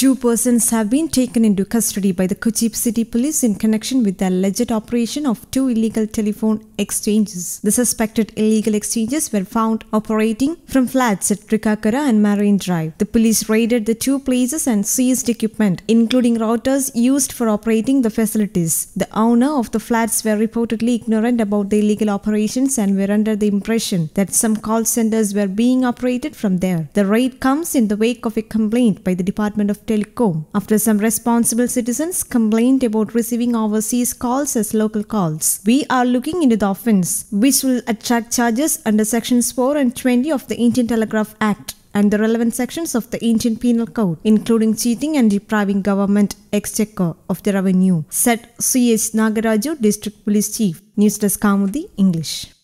Two persons have been taken into custody by the Kuchip City Police in connection with the alleged operation of two illegal telephone exchanges. The suspected illegal exchanges were found operating from flats at Trikakara and Marine Drive. The police raided the two places and seized equipment, including routers used for operating the facilities. The owner of the flats were reportedly ignorant about the illegal operations and were under the impression that some call centers were being operated from there. The raid comes in the wake of a complaint by the Department of Telco. after some responsible citizens complained about receiving overseas calls as local calls. We are looking into the offence, which will attract charges under sections 4 and 20 of the Indian Telegraph Act and the relevant sections of the Indian Penal Code, including cheating and depriving government exchequer of the revenue, said C.H. Nagaraju, District Police Chief. News Desk Kamudi, English.